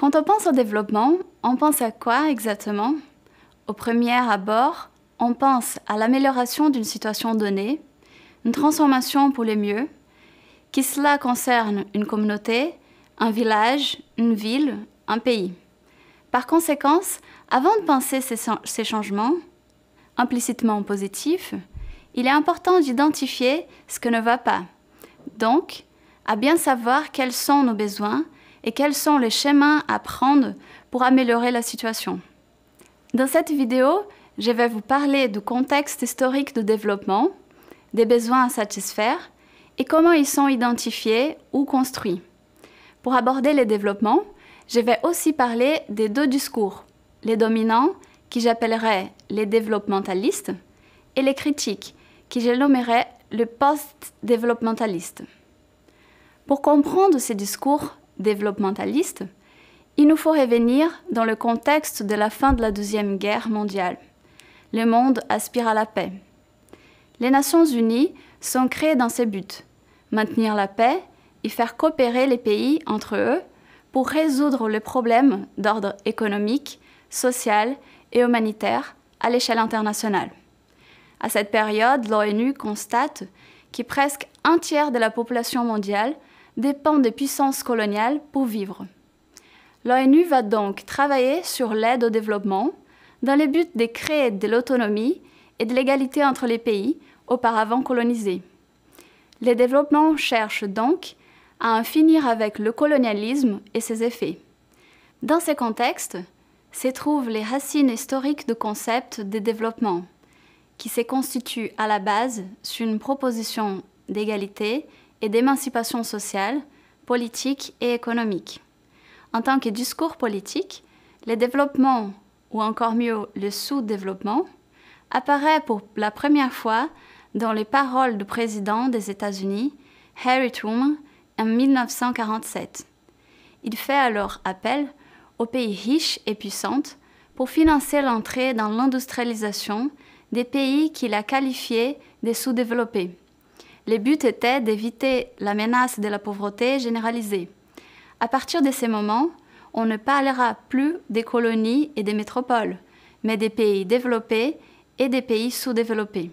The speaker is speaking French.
Quand on pense au développement, on pense à quoi exactement Au premier abord, on pense à l'amélioration d'une situation donnée, une transformation pour le mieux, qui cela concerne une communauté, un village, une ville, un pays. Par conséquent, avant de penser ces changements, implicitement positifs, il est important d'identifier ce que ne va pas. Donc, à bien savoir quels sont nos besoins et quels sont les chemins à prendre pour améliorer la situation. Dans cette vidéo, je vais vous parler du contexte historique de développement, des besoins à satisfaire et comment ils sont identifiés ou construits. Pour aborder les développements, je vais aussi parler des deux discours, les dominants, qui j'appellerai les développementalistes, et les critiques, qui je nommerai le post-développementaliste. Pour comprendre ces discours, développementaliste, il nous faut revenir dans le contexte de la fin de la Deuxième Guerre mondiale. Le monde aspire à la paix. Les Nations Unies sont créées dans ce buts maintenir la paix et faire coopérer les pays entre eux pour résoudre les problèmes d'ordre économique, social et humanitaire à l'échelle internationale. À cette période, l'ONU constate que presque un tiers de la population mondiale dépend des puissances coloniales pour vivre. L'ONU va donc travailler sur l'aide au développement dans le but de créer de l'autonomie et de l'égalité entre les pays auparavant colonisés. Les développements cherchent donc à en finir avec le colonialisme et ses effets. Dans ces contextes, se trouvent les racines historiques du concept de développement, qui se constituent à la base sur une proposition d'égalité et d'émancipation sociale, politique et économique. En tant que discours politique, le développement, ou encore mieux le sous-développement, apparaît pour la première fois dans les paroles du président des États-Unis, Harry Truman, en 1947. Il fait alors appel aux pays riches et puissants pour financer l'entrée dans l'industrialisation des pays qu'il a qualifiés de sous-développés. Le but était d'éviter la menace de la pauvreté généralisée. À partir de ces moments, on ne parlera plus des colonies et des métropoles, mais des pays développés et des pays sous-développés.